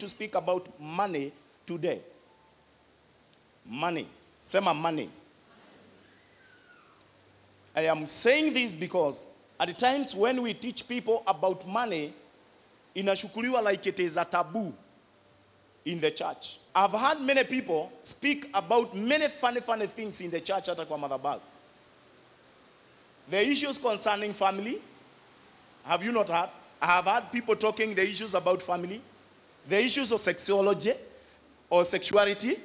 to speak about money today. Money. Sema money. I am saying this because at times when we teach people about money, inashukuliwa like it is a taboo in the church. I've heard many people speak about many funny, funny things in the church at kwa madhabahu. The issues concerning family, have you not heard? I have heard people talking the issues about family. the issues of sexology or sexuality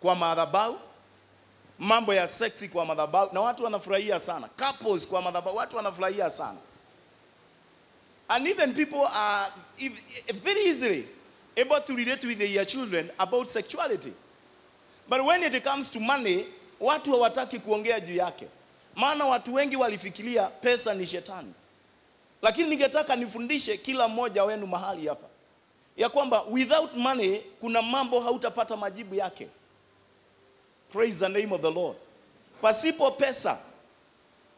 kwa madhabau mambo ya sexy kwa madhabau na watu wanafurahia sana couples kwa madhabau, watu wanafurahia sana and even people are very easily able to relate with their children about sexuality. But when it comes to money, watu hawataki kuongea juu yake, maana watu wengi walifikiria pesa ni shetani. Lakini ningetaka nifundishe kila mmoja wenu mahali hapa ya kwamba without money kuna mambo hautapata majibu yake. Praise the name of the Lord. Pasipo pesa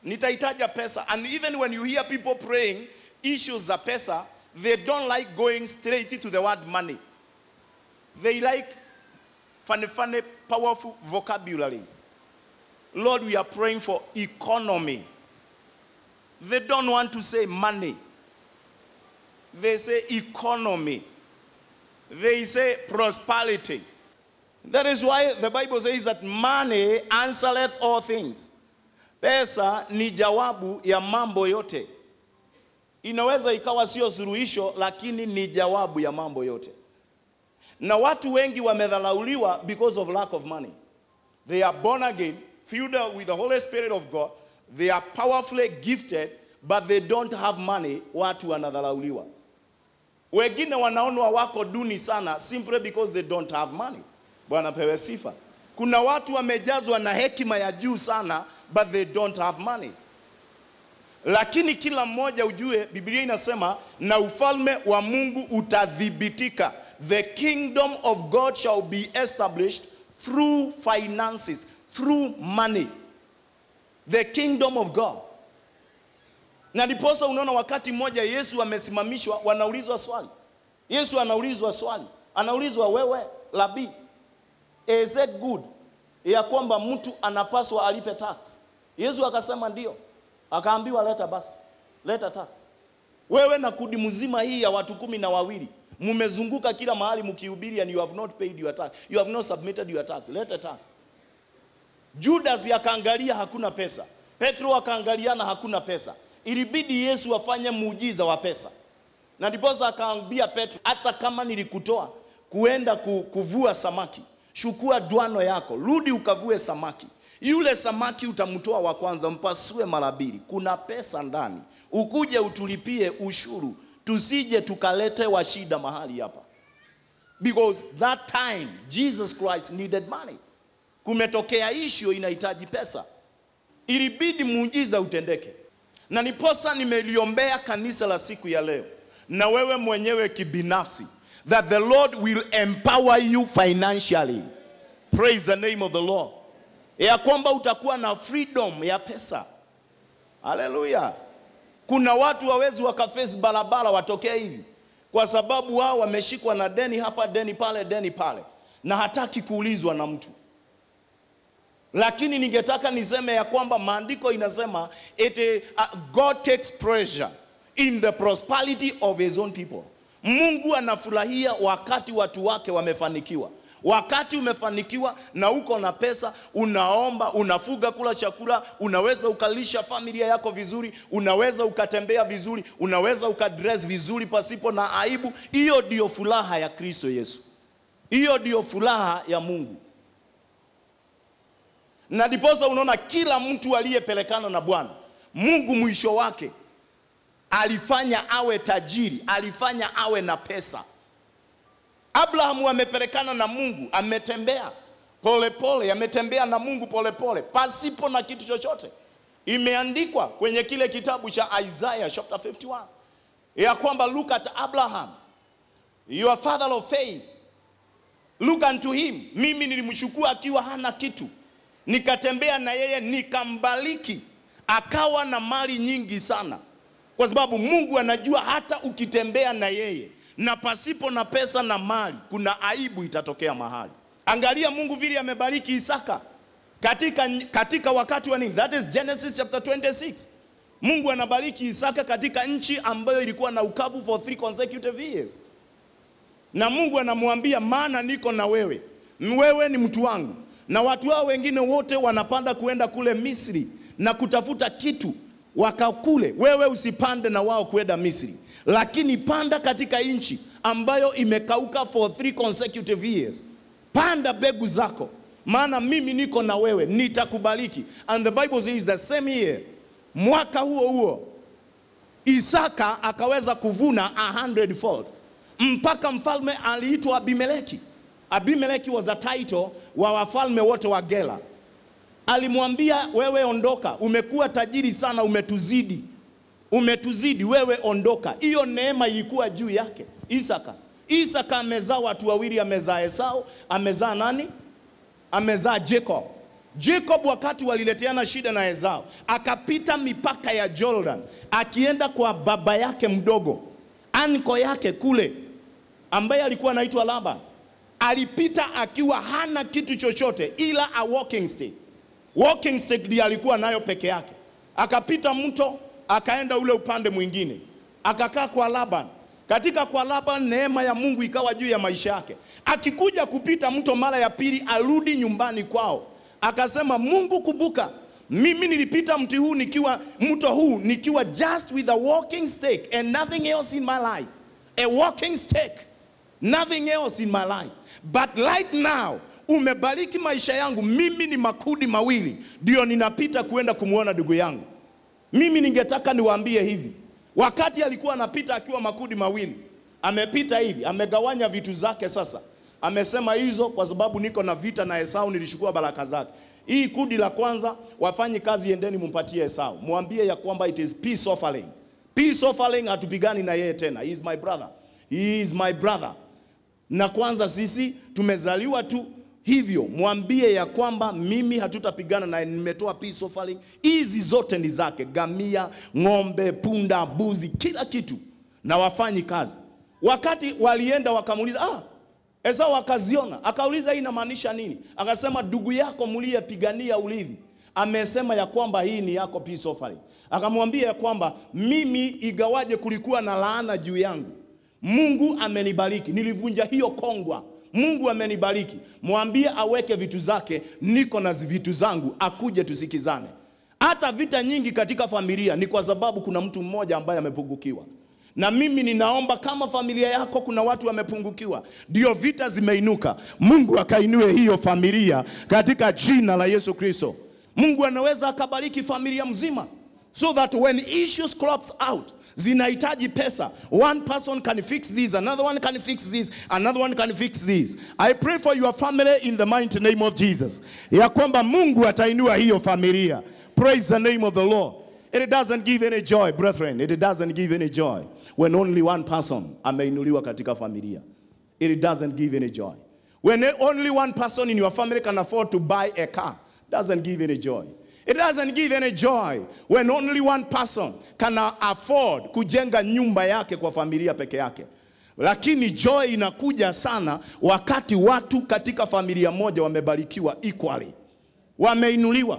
nitahitaja pesa, and even when you hear people praying issues za pesa, they don't like going straight to the word money. They like funny, funny, powerful vocabularies. Lord, we are praying for economy. They don't want to say money. They say economy they say prosperity. That is why the Bible says that money answereth all things. Pesa ni jawabu ya mambo yote. Inaweza ikawa sio suluhisho, lakini ni jawabu ya mambo yote. Na watu wengi wamedhalauliwa because of lack of money. They are born again, filled with the Holy Spirit of God. They are powerfully gifted, but they don't have money. Watu wanadhalauliwa. Wengine wanaonwa wako duni sana simply because they don't have money. Bwana pewe sifa. Kuna watu wamejazwa na hekima ya juu sana but they don't have money. Lakini kila mmoja ujue, Biblia inasema na ufalme wa Mungu utadhibitika. The kingdom of God shall be established through finances, through money. The kingdom of God. Na ndiposa unaona wakati mmoja Yesu amesimamishwa, wa wanaulizwa swali. Yesu anaulizwa swali, anaulizwa wewe, Labi, is it good ya kwamba mtu anapaswa alipe tax? Yesu akasema ndio. Akaambiwa leta basi, leta tax. Wewe na kudi mzima hii ya watu kumi na wawili mmezunguka kila mahali mkihubiri, and you have not paid your tax, you have not submitted your tax. Leta tax. Judas yakaangalia hakuna pesa. Petro akaangaliana, hakuna pesa. Ilibidi Yesu afanye muujiza wa pesa, na ndiposa akaambia Petro, hata kama nilikutoa kuenda kuvua samaki, chukua dwano yako, rudi ukavue samaki. Yule samaki utamtoa wa kwanza, mpasue mara mbili. Kuna pesa ndani, ukuje utulipie ushuru, tusije tukalete shida mahali hapa, because that time Jesus Christ needed money. Kumetokea ishu inahitaji pesa, ilibidi muujiza utendeke na niposa nimeliombea kanisa la siku ya leo na wewe mwenyewe kibinafsi that the Lord will empower you financially. Praise the name of the Lord. Ya kwamba utakuwa na freedom ya pesa. Haleluya. Kuna watu wawezi wakafesi barabara watokee hivi, kwa sababu wao wameshikwa na deni hapa, deni pale, deni pale, na hataki kuulizwa na mtu lakini ningetaka niseme ya kwamba maandiko inasema ete, uh, God takes pleasure in the prosperity of his own people. Mungu anafurahia wakati watu wake wamefanikiwa. Wakati umefanikiwa na uko na pesa, unaomba, unafuga kula chakula, unaweza ukalisha familia yako vizuri, unaweza ukatembea vizuri, unaweza ukadress vizuri pasipo na aibu. Hiyo ndiyo furaha ya Kristo Yesu, hiyo ndiyo furaha ya Mungu na diposa unaona kila mtu aliyepelekana na Bwana Mungu mwisho wake alifanya awe tajiri, alifanya awe na pesa. Abrahamu amepelekana na Mungu, ametembea polepole, ametembea na Mungu polepole pole, pasipo na kitu chochote. Imeandikwa kwenye kile kitabu cha Isaiah chapter 51 ya kwamba look at Abraham your father of faith, look unto him, mimi nilimchukua akiwa hana kitu nikatembea na yeye nikambariki, akawa na mali nyingi sana, kwa sababu Mungu anajua hata ukitembea na yeye na pasipo na pesa na mali, kuna aibu itatokea mahali. Angalia Mungu vile amebariki Isaka katika, katika wakati wa nini? That is Genesis chapter 26. Mungu anabariki Isaka katika nchi ambayo ilikuwa na ukavu for three consecutive years, na Mungu anamwambia maana niko na wewe, wewe ni mtu wangu, na watu hao wengine wote wanapanda kuenda kule Misri na kutafuta kitu wakakule, wewe usipande na wao kuenda Misri, lakini panda katika nchi ambayo imekauka for three consecutive years. Panda begu zako, maana mimi niko na wewe, nitakubariki. And the Bible says the same year, mwaka huo huo Isaka akaweza kuvuna a hundredfold mpaka mfalme aliitwa Abimeleki Abimeleki was a title wa wafalme wote wa Gela. Alimwambia wewe ondoka, umekuwa tajiri sana, umetuzidi, umetuzidi, wewe ondoka. Hiyo neema ilikuwa juu yake Isaka. Isaka amezaa watu wawili, amezaa Esau, amezaa nani? Amezaa Jacob. Jacob wakati walileteana shida na Esau, akapita mipaka ya Jordan akienda kwa baba yake mdogo, anko yake kule, ambaye alikuwa anaitwa Laban alipita akiwa hana kitu chochote ila a walking stick. Walking stick ndiye alikuwa nayo peke yake. Akapita mto, akaenda ule upande mwingine, akakaa kwa Laban. Katika kwa Laban, neema ya Mungu ikawa juu ya maisha yake. Akikuja kupita mto mara ya pili, arudi nyumbani kwao, akasema, Mungu kumbuka, mimi nilipita mti huu nikiwa mto huu nikiwa just with a walking stick and nothing else in my life, a walking stick nothing else in my life. But right now umebariki maisha yangu. Mimi ni makudi mawili ndio ninapita kuenda kumwona ndugu yangu. Mimi ningetaka niwaambie hivi, wakati alikuwa anapita akiwa makudi mawili, amepita hivi, amegawanya vitu zake. Sasa amesema hizo, kwa sababu niko na vita na Esau, nilishukua baraka zake. Hii kudi la kwanza, wafanyi kazi, endeni mumpatie Esau, mwambie ya kwamba it is peace offering. Peace offering, hatupigani na yeye tena. He is my brother, he is my brother na kwanza sisi tumezaliwa tu hivyo. Mwambie ya kwamba mimi hatutapigana na nimetoa peace offering. Hizi zote ni zake, gamia, ng'ombe, punda, buzi kila kitu, na wafanyi kazi. Wakati walienda wakamuuliza, ah, Esau akaziona, akauliza hii inamaanisha nini? Akasema ndugu yako mliyepigania ulivi amesema ya kwamba hii ni yako peace offering. Akamwambia ya kwamba mimi, igawaje kulikuwa na laana juu yangu Mungu amenibariki, nilivunja hiyo kongwa. Mungu amenibariki, mwambie aweke vitu zake, niko na vitu zangu, akuje tusikizane. Hata vita nyingi katika familia ni kwa sababu kuna mtu mmoja ambaye amepungukiwa na mimi ninaomba kama familia yako kuna watu wamepungukiwa, ndio vita zimeinuka. Mungu akainue hiyo familia katika jina la Yesu Kristo. Mungu anaweza akabariki familia mzima, so that when issues crops out zinahitaji pesa. One person can fix this, another one can fix this, another one can fix this. I pray for your family in the mighty name of Jesus, ya kwamba Mungu atainua hiyo familia. Praise the name of the Lord. It doesn't give any joy, brethren. It doesn't give any joy when only one person ameinuliwa katika familia. It doesn't give any joy. When only one person in your family can afford to buy a car, doesn't give any joy. It doesn't give any joy when only one person can afford kujenga nyumba yake kwa familia peke yake. Lakini joy inakuja sana wakati watu katika familia moja wamebarikiwa equally, wameinuliwa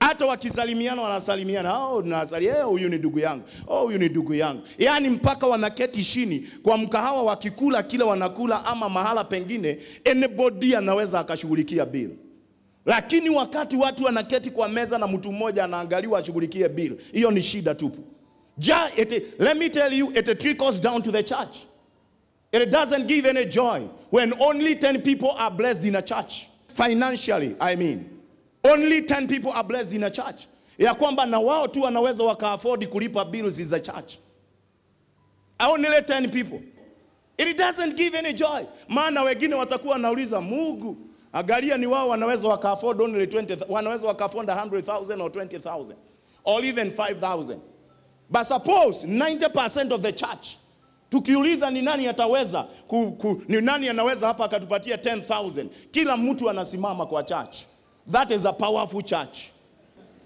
hata wakisalimiana wanasalimiana, oh, nasalia eh, huyu ni ndugu yangu, oh, huyu ni ndugu yangu, yaani mpaka wanaketi chini kwa mkahawa wakikula kila wanakula ama mahala pengine, anybody anaweza akashughulikia bill lakini wakati watu wanaketi kwa meza na mtu mmoja anaangaliwa ashughulikie bill, hiyo ni shida tupu. Ja, it, let me tell you, it trickles down to the church. It doesn't give any joy when only 10 people are blessed in a church. Financially, I mean. Only 10 people are blessed in a church. Ya kwamba na wao tu wanaweza wakaafodi kulipa bills za church. Only 10 people. It doesn't give any joy. Maana wengine watakuwa wanauliza Mungu, Angalia ni wao wanaweza waka afford only 20, wanaweza waka afford 100,000 or 20,000 or even 5,000. But suppose 90% of the church tukiuliza ni nani ataweza ku, ku, ni nani anaweza hapa akatupatia 10,000, kila mtu anasimama kwa church. That is a powerful church.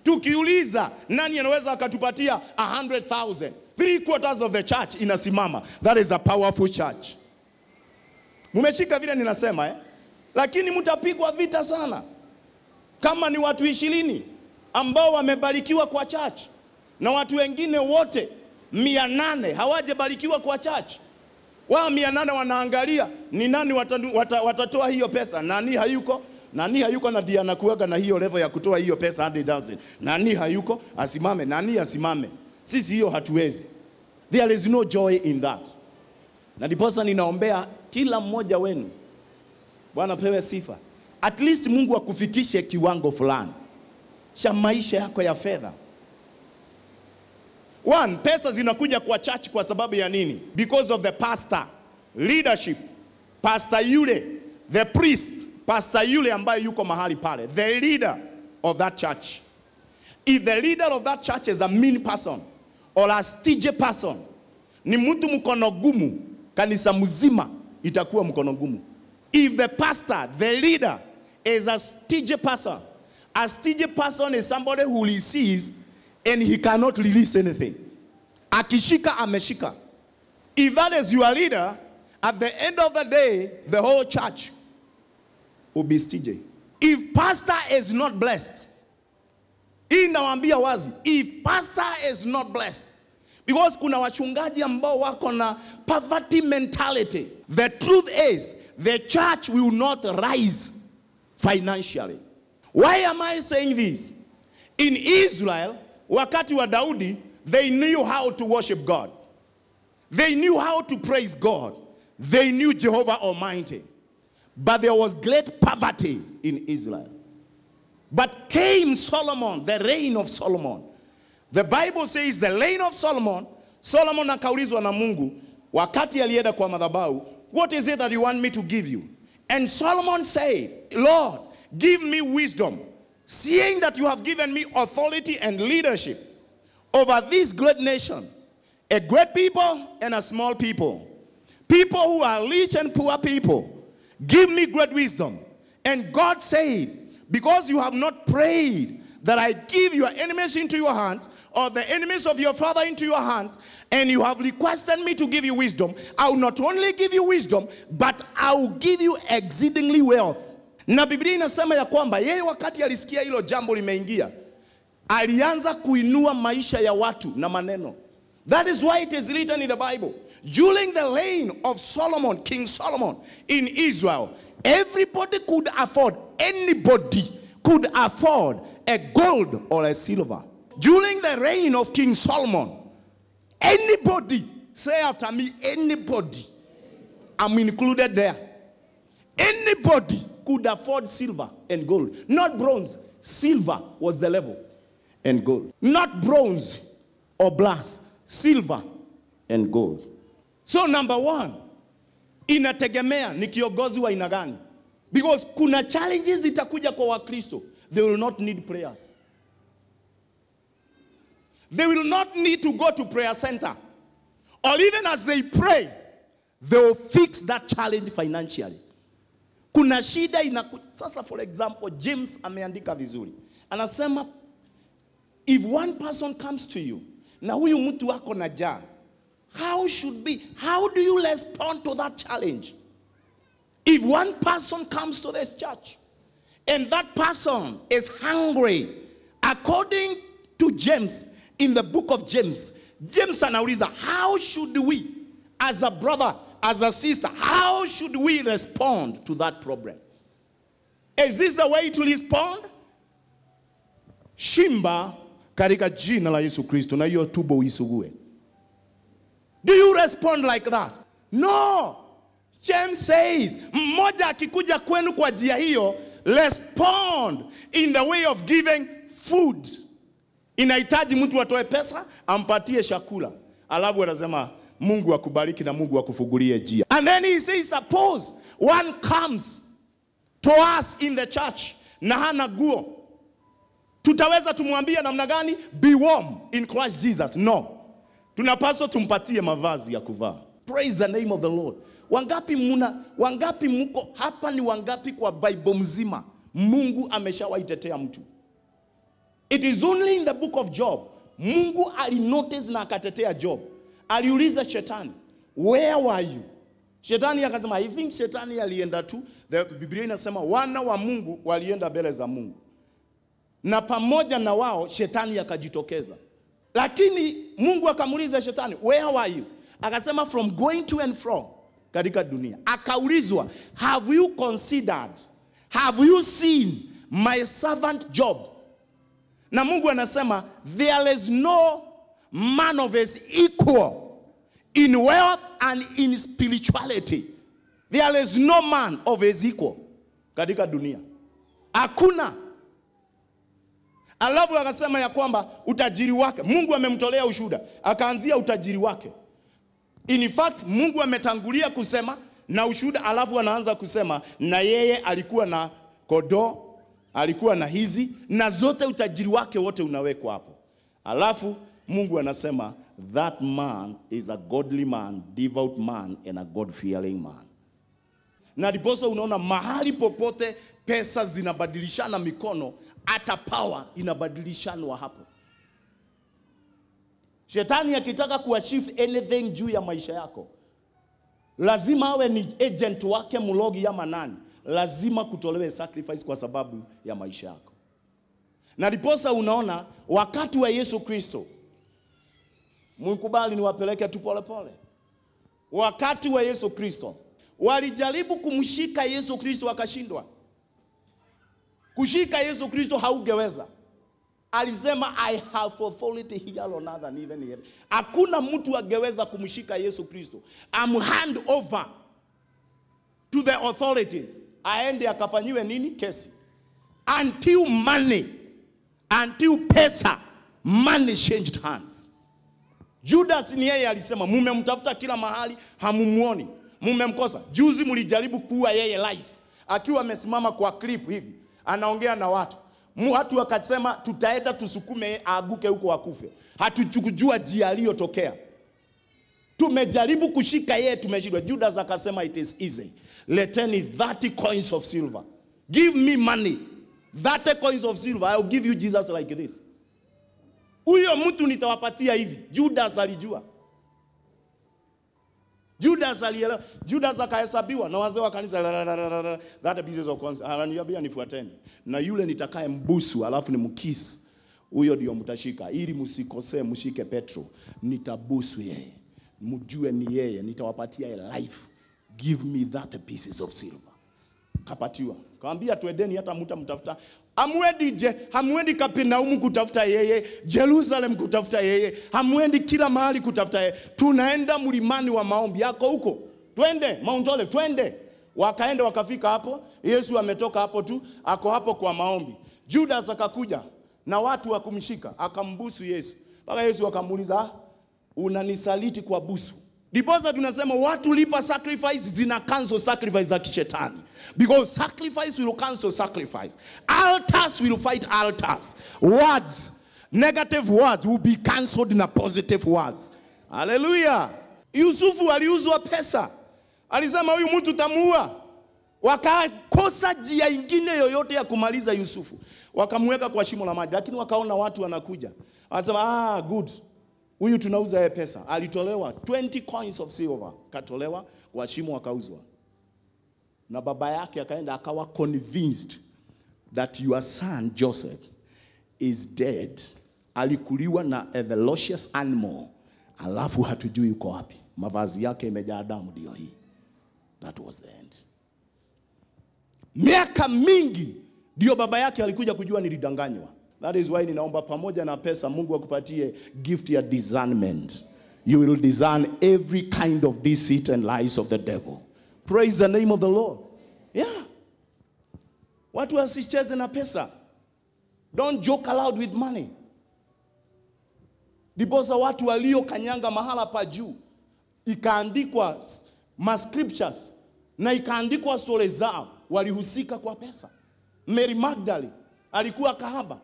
Tukiuliza nani anaweza akatupatia 100,000, three quarters of the church inasimama. That is a powerful church. Mumeshika vile ninasema eh? lakini mtapigwa vita sana. Kama ni watu ishirini ambao wamebarikiwa kwa church na watu wengine wote mia nane hawajabarikiwa kwa church, wao mia nane wanaangalia ni nani watandu, wata, watatoa hiyo pesa. Nani hayuko nani hayuko na ndiye anakuaga na hiyo level ya kutoa hiyo pesa 100,000. Nani hayuko asimame, nani asimame. Sisi hiyo hatuwezi. There is no joy in that. Na ndiposa ninaombea kila mmoja wenu Bwana pewe sifa. At least Mungu akufikishe kiwango fulani cha maisha yako ya fedha. One, pesa zinakuja kwa church kwa sababu ya nini? Because of the pastor leadership, pastor yule, the priest, pastor yule ambaye yuko mahali pale, the leader of that church. If the leader of that church is a mean person or a stingy person, ni mtu mkono gumu, kanisa mzima itakuwa mkono gumu. If the pastor, the leader, is a stingy person, a stingy person is somebody who receives and he cannot release anything. Akishika ameshika. If that is your leader, at the end of the day, the whole church will be stingy. If pastor is not blessed, hii nawaambia wazi, if pastor is not blessed, because kuna wachungaji ambao wako na poverty mentality. The truth is the church will not rise financially. Why am I saying this? In Israel, wakati wa Daudi, they knew how to worship God. They knew how to praise God. They knew Jehovah Almighty. But there was great poverty in Israel. But came Solomon, the reign of Solomon. The Bible says the reign of Solomon, Solomon akaulizwa na Mungu wakati alienda kwa madhabahu, What is it that you want me to give you? And Solomon said, Lord, give me wisdom, seeing that you have given me authority and leadership over this great nation, a great people and a small people, people who are rich and poor people. Give me great wisdom. And God said, because you have not prayed that I give your enemies into your hands, or the enemies of your father into your hands, and you have requested me to give you wisdom, I will not only give you wisdom, but I will give you exceedingly wealth. Na Biblia inasema ya kwamba yeye wakati alisikia hilo jambo limeingia, alianza kuinua maisha ya watu na maneno. That is why it is written in the Bible. During the reign of Solomon, King Solomon in Israel, everybody could afford, anybody could afford a gold or a silver. During the reign of King Solomon, anybody, say after me, anybody, I'm included there. Anybody could afford silver and gold, not bronze. Silver was the level and gold, not bronze or brass, silver and gold. So number one, inategemea ni kiongozi wa inagani. because kuna challenges itakuja kwa Wakristo they will not need prayers. They will not need to go to prayer center. Or even as they pray, they will fix that challenge financially. Kuna shida inaku... Sasa for example, James ameandika vizuri. Anasema, if one person comes to you, na huyu mtu wako na jaa, how should be, how do you respond to that challenge? If one person comes to this church, and that person is hungry. According to James, in the book of James, James anauliza, how should we, as a brother, as a sister, how should we respond to that problem? Is this the way to respond? Shimba katika jina la Yesu Kristo na hiyo tubo uisugue. Do you respond like that? No. James says, mmoja akikuja kwenu kwa njia hiyo, respond in the way of giving food. Inahitaji mtu atoe pesa ampatie chakula, alafu anasema Mungu akubariki na Mungu akufungulie njia. And then he says, suppose one comes to us in the church na hana guo, tutaweza tumwambia namna gani? Be warm in Christ Jesus? No, tunapaswa tumpatie mavazi ya kuvaa. Praise the name of the Lord. Wangapi muna, wangapi mko hapa? Ni wangapi kwa Bible mzima Mungu ameshawaitetea mtu? It is only in the book of Job Mungu alinotice na akatetea Job. Aliuliza shetani, where were you? Shetani akasema, I think shetani alienda tu. The Biblia inasema wana wa Mungu walienda mbele za Mungu, na pamoja na wao shetani akajitokeza. Lakini Mungu akamuuliza shetani, where were you? Akasema from going to and from katika dunia. Akaulizwa, have you considered, have you seen my servant Job? Na Mungu anasema there is no man of his equal in wealth and in spirituality. There is no man of his equal katika dunia, hakuna. Alafu akasema ya kwamba utajiri wake Mungu amemtolea ushuda, akaanzia utajiri wake In fact, Mungu ametangulia kusema na ushuhuda, alafu anaanza kusema na yeye alikuwa na kondoo, alikuwa na hizi na zote, utajiri wake wote unawekwa hapo, alafu Mungu anasema that man is a godly man, devout man and a God-fearing man. Na ndiposo unaona mahali popote pesa zinabadilishana mikono, hata power inabadilishanwa hapo. Shetani akitaka kuachieve anything juu ya maisha yako, lazima awe ni agent wake mlogi ama nani, lazima kutolewe sacrifice kwa sababu ya maisha yako. Na ndiposa unaona wakati wa Yesu Kristo, mkubali niwapeleke tu polepole. Wakati wa Yesu Kristo walijaribu kumshika Yesu Kristo wakashindwa. Kushika Yesu Kristo haungeweza alisema I have authority here on earth and even here. Hakuna mtu angeweza kumshika Yesu Kristo, I'm hand over to the authorities, aende akafanyiwe nini? Kesi until money, until pesa, money changed hands. Judas ni yeye alisema, mumemtafuta kila mahali, hamumuoni, mumemkosa. Juzi mlijaribu kuua yeye live akiwa amesimama kwa clip hivi, anaongea na watu Watu wakasema tutaenda tusukume aaguke huko akufe. hatuchukujua jia aliyotokea. Tumejaribu kushika yeye, tumeshindwa. Judas akasema it is easy, leteni 30 coins of silver, give me money 30 coins of silver, I will give you Jesus like this. Huyo mtu nitawapatia hivi. Judas alijua. Judas alielewa. Judas akahesabiwa na wazee wa kanisa, that business of ananiambia nifuateni, na yule nitakaye mbusu alafu nimkisi, huyo ndio mtashika, ili msikosee, mshike Petro, nitabusu yeye, mjue ni yeye, nitawapatia life, give me that pieces of silver. Kapatiwa, kaambia tuedeni, hata mtamtafuta Hamwendi je, hamwendi Kapernaumu kutafuta yeye, Jerusalem kutafuta yeye, hamwendi kila mahali kutafuta yeye. Tunaenda mlimani wa maombi yako huko, twende Mount Olive, twende. Wakaenda wakafika hapo, Yesu ametoka hapo tu, ako hapo kwa maombi. Judas akakuja na watu wakumshika, akambusu Yesu mpaka Yesu akamuuliza, ah, unanisaliti kwa busu? Ndiposa tunasema watu lipa sacrifice zina cancel sacrifice za kishetani. Because sacrifice will cancel sacrifice. Altars will fight altars. Words, negative words will be cancelled na positive words. Haleluya. Yusufu aliuzwa pesa. Alisema huyu mtu tamua Wakakosa njia ingine yoyote ya kumaliza Yusufu. Wakamweka kwa shimo la maji, lakini wakaona watu wanakuja. Wanasema ah, good huyu tunauza yeye pesa, alitolewa 20 coins of silver, katolewa washimu, akauzwa na baba yake, akaenda akawa convinced that your son Joseph is dead. Alikuliwa na a voracious animal, alafu hatujui yuko wapi, mavazi yake imejaa damu. Ndio hii, that was the end. Miaka mingi ndio baba yake alikuja kujua nilidanganywa That is why ninaomba pamoja na pesa, Mungu akupatie gift ya discernment. You will discern every kind of deceit and lies of the devil. Praise the name of the Lord. Yeah. Watu wasicheze na pesa. Don't joke aloud with money. diposa watu waliokanyanga mahala pa juu ikaandikwa ma scriptures na ikaandikwa stori zao walihusika kwa pesa. Mary Magdalene alikuwa kahaba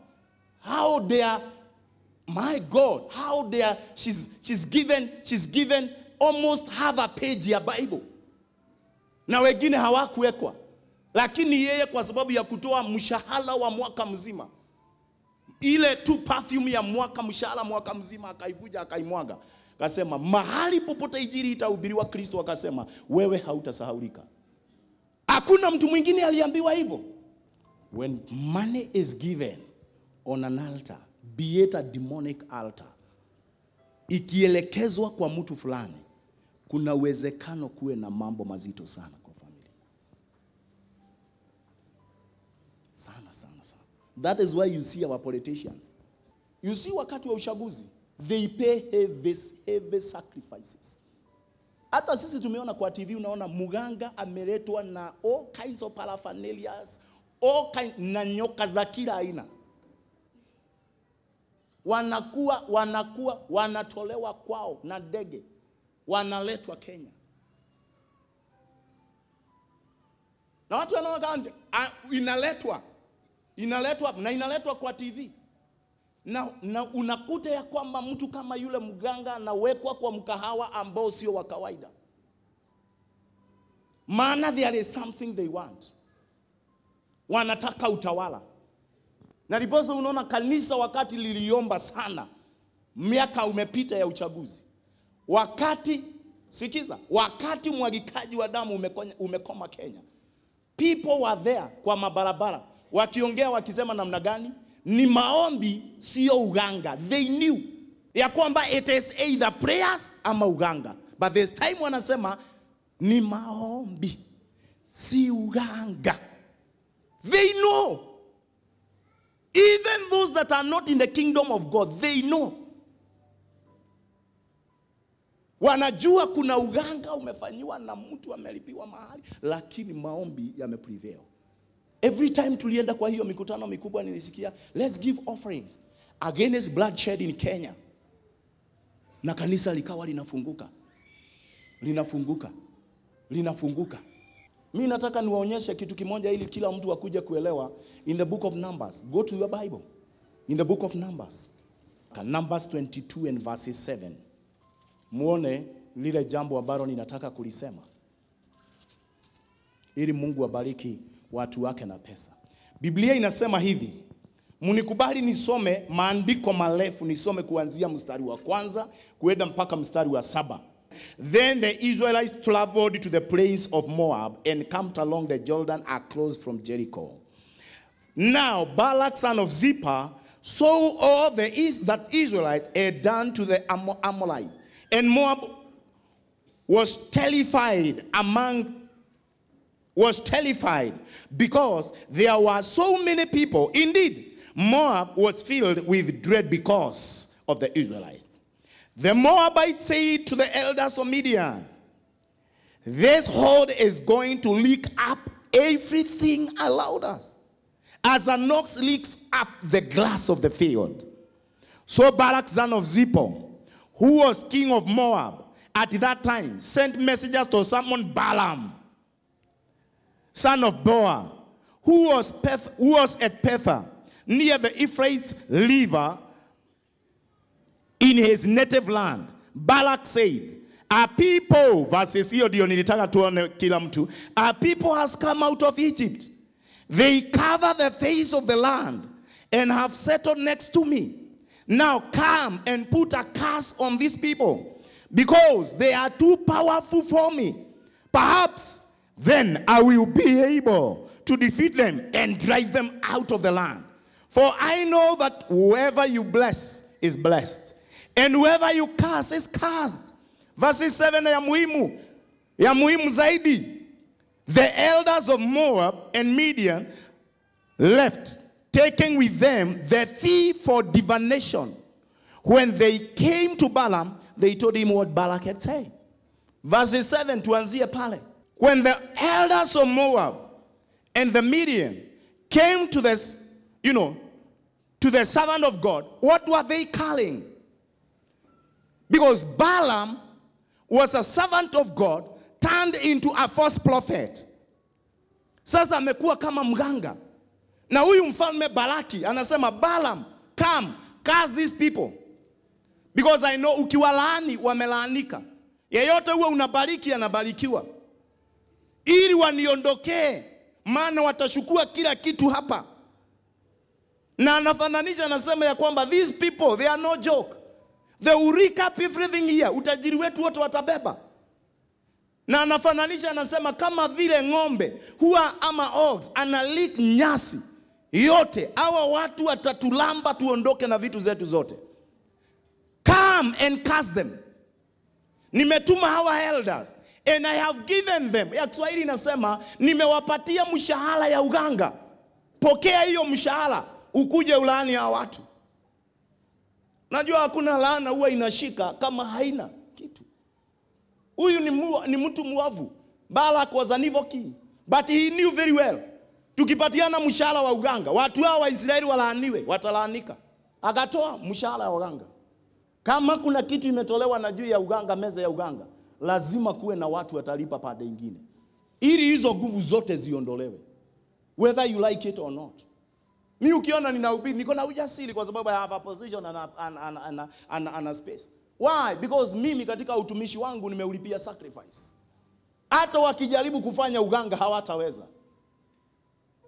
how they are, my God, how they are, she's, she's given, she's given almost half a page ya Bible na wengine hawakuwekwa, lakini yeye kwa sababu ya kutoa mshahara wa mwaka mzima, ile tu perfume ya mwaka, mshahara mwaka mzima, akaivuja akaimwaga, akasema mahali popote ijiri itahubiriwa Kristo, akasema wewe hautasahaulika. Hakuna mtu mwingine aliambiwa hivyo. When money is given on an altar, be it a demonic altar, ikielekezwa kwa mtu fulani, kuna uwezekano kuwe na mambo mazito sana kwa familia, sana sana sana. That is why you see our politicians, you see, wakati wa uchaguzi they pay heavy, heavy sacrifices. Hata sisi tumeona kwa TV, unaona muganga ameletwa na all kinds of paraphernalia, all kind, na nyoka za kila aina wanakuwa wanakuwa wanatolewa kwao na ndege, wanaletwa Kenya na watu wanaokaa inaletwa inaletwa na inaletwa kwa TV na, na unakuta ya kwamba mtu kama yule mganga anawekwa kwa mkahawa ambao sio wa kawaida, maana there is something they want, wanataka utawala. Na ndiposa unaona kanisa wakati liliomba sana, miaka umepita ya uchaguzi, wakati sikiza, wakati mwagikaji wa damu umekoma Kenya, people were there kwa mabarabara wakiongea wakisema namna gani ni maombi, sio uganga. They knew ya kwamba it is either prayers ama uganga, but this time wanasema ni maombi, si uganga. They know Even those that are not in the kingdom of God, they know. Wanajua kuna uganga umefanyiwa na mtu amelipiwa mahali, lakini maombi yameprevail. Every time tulienda kwa hiyo mikutano mikubwa, nilisikia let's give offerings against bloodshed in Kenya, na kanisa likawa linafunguka linafunguka linafunguka Mi nataka niwaonyeshe kitu kimoja ili kila mtu akuje kuelewa. In the book of Numbers, go to your Bible. In the book of Numbers, Numbers 22 and verse 7, muone lile jambo ambalo ninataka kulisema ili Mungu abariki watu wake na pesa. Biblia inasema hivi, munikubali nisome maandiko marefu, nisome kuanzia mstari wa kwanza kuenda mpaka mstari wa saba. Then the Israelites traveled to the plains of Moab and camped along the Jordan close from Jericho. Now Balak son of Zippor saw all the is that Israelites had done to the Am- Amorites, and Moab was terrified among was terrified because there were so many people. Indeed, Moab was filled with dread because of the Israelites. The Moabites said to the elders of Midian, This horde is going to leak up everything allowed us, as an ox leaks up the grass of the field. So Barak, son of Zippor, who was king of Moab at that time, sent messengers to summon Balaam, son of Boa, who was, Peth, who was at Petha, near the Euphrates river in his native land. Balak said, a people, verses hiyo ndio tuone kila mtu, a people has come out of Egypt. They cover the face of the land and have settled next to me. Now come and put a curse on these people because they are too powerful for me. Perhaps then I will be able to defeat them and drive them out of the land. For I know that whoever you bless is blessed and whoever you curse is cursed. Verse 7 ya muhimu, ya muhimu zaidi. The elders of Moab and Midian left, taking with them the fee for divination. When they came to Balaam, they told him what Balak had said. Verse 7 tuanzie pale. When the elders of Moab and the Midian came to this, you know, to the servant of God, what were they calling? Because Balaam was a servant of God turned into a false prophet. Sasa amekuwa kama mganga. Na huyu mfalme Balaki anasema Balaam, come, curse these people. Because I know ukiwalaani wamelaanika. Yeyote huwe unabariki anabarikiwa. Ili waniondokee maana watashukua kila kitu hapa. Na anafananisha anasema ya kwamba these people they are no joke. They will recap everything here. Utajiri wetu wote watabeba. Na anafananisha anasema, kama vile ng'ombe huwa ama ox analik nyasi yote, hawa watu watatulamba, tuondoke na vitu zetu zote. Come and cast them. Nimetuma hawa elders and I have given them. Ya Kiswahili inasema nimewapatia mshahara ya uganga. Pokea hiyo mshahara ukuje ulaani ya watu. Najua hakuna laana huwa inashika kama haina kitu. Huyu ni, mu, ni mtu muavu. Balak was an evil king, but he knew very well. Tukipatiana mshahara wa uganga, watu hao Waisraeli walaaniwe, watalaanika. Akatoa mshahara wa uganga. Kama kuna kitu imetolewa na juu ya uganga, meza ya uganga, lazima kuwe na watu watalipa pande ingine, ili hizo nguvu zote ziondolewe, whether you like it or not. Mi ukiona ninahubiri niko na ujasiri kwa sababu I have a position and a, and, and, and, and, and a space. Why? Because mimi katika utumishi wangu nimeulipia sacrifice. Hata wakijaribu kufanya uganga hawataweza,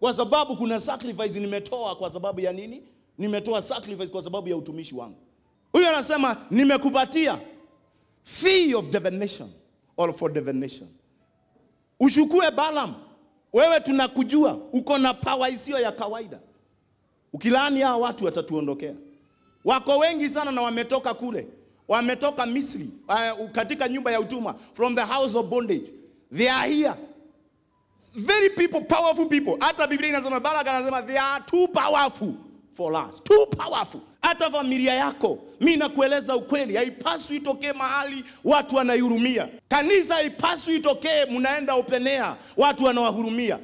kwa sababu kuna sacrifice nimetoa. Kwa sababu ya nini? Nimetoa sacrifice kwa sababu ya utumishi wangu. Huyu anasema nimekupatia fee of divination or for divination. Ushukue Balaam, wewe tunakujua uko na power isiyo ya kawaida. Ukilaani hao watu watatuondokea. Wako wengi sana na wametoka kule, wametoka Misri uh, katika nyumba ya utumwa, from the house of bondage. They are here very people, powerful people. Hata Biblia inasema, Baraka anasema they are too powerful for us, too powerful. Hata familia yako, mi nakueleza ukweli, haipaswi itokee mahali watu wanaihurumia. Kanisa haipaswi itokee mnaenda openea watu wanawahurumia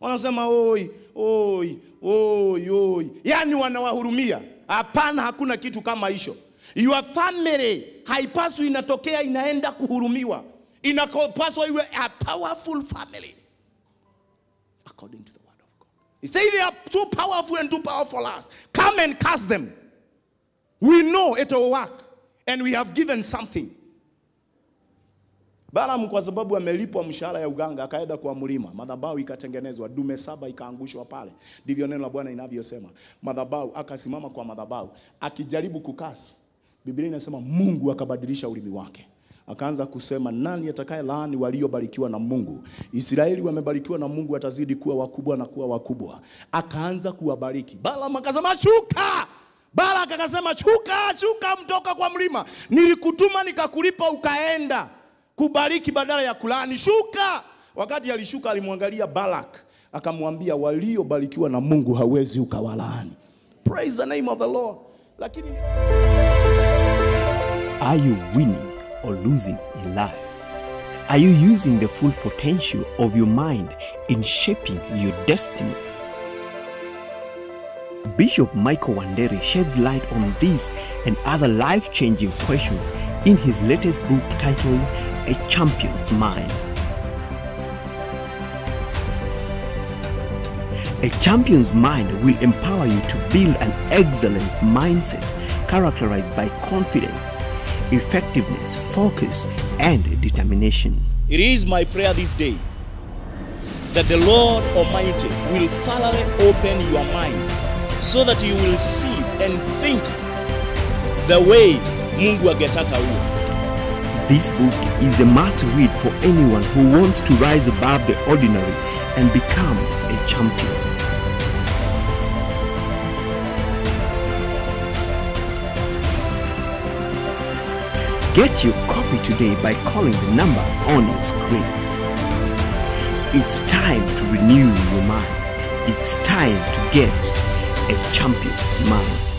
wanasema oi, oi, oi, oi, yani wanawahurumia. Hapana, hakuna kitu kama hicho. Your family haipaswi inatokea inaenda kuhurumiwa, inakopaswa iwe a powerful family according to the word of God. He say they are too powerful and too powerful us. Come and cast them. We know it will work and we have given something. Balaam kwa sababu amelipwa mshahara ya uganga akaenda kwa mlima, madhabahu ikatengenezwa, dume saba ikaangushwa pale. Ndivyo neno la Bwana inavyosema. Madhabahu akasimama kwa madhabahu, akijaribu kukasi. Biblia inasema Mungu akabadilisha ulimi wake. Akaanza kusema nani atakaye laani waliobarikiwa na Mungu? Israeli wamebarikiwa na Mungu, watazidi kuwa wakubwa na kuwa wakubwa. Akaanza kuwabariki. Balaam akasema shuka. Balaki akasema shuka, shuka mtoka kwa mlima. Nilikutuma nikakulipa ukaenda kubariki badala ya kulaani. Shuka. Wakati alishuka alimwangalia Balak, akamwambia waliobarikiwa na Mungu hawezi ukawalaani. Praise the name of the Lord. Lakini Are you winning or losing in life? Are you using the full potential of your mind in shaping your destiny? Bishop Michael Wanderi sheds light on these and other life changing questions in his latest book titled a champion's mind. A champion's mind will empower you to build an excellent mindset characterized by confidence, effectiveness, focus, and determination. It is my prayer this day that the Lord Almighty will thoroughly open your mind so that you will see and think the way Mungu angetaka uwe. This book is a must read for anyone who wants to rise above the ordinary and become a champion. Get your copy today by calling the number on your screen. It's time to renew your mind. It's time to get a champion's mind.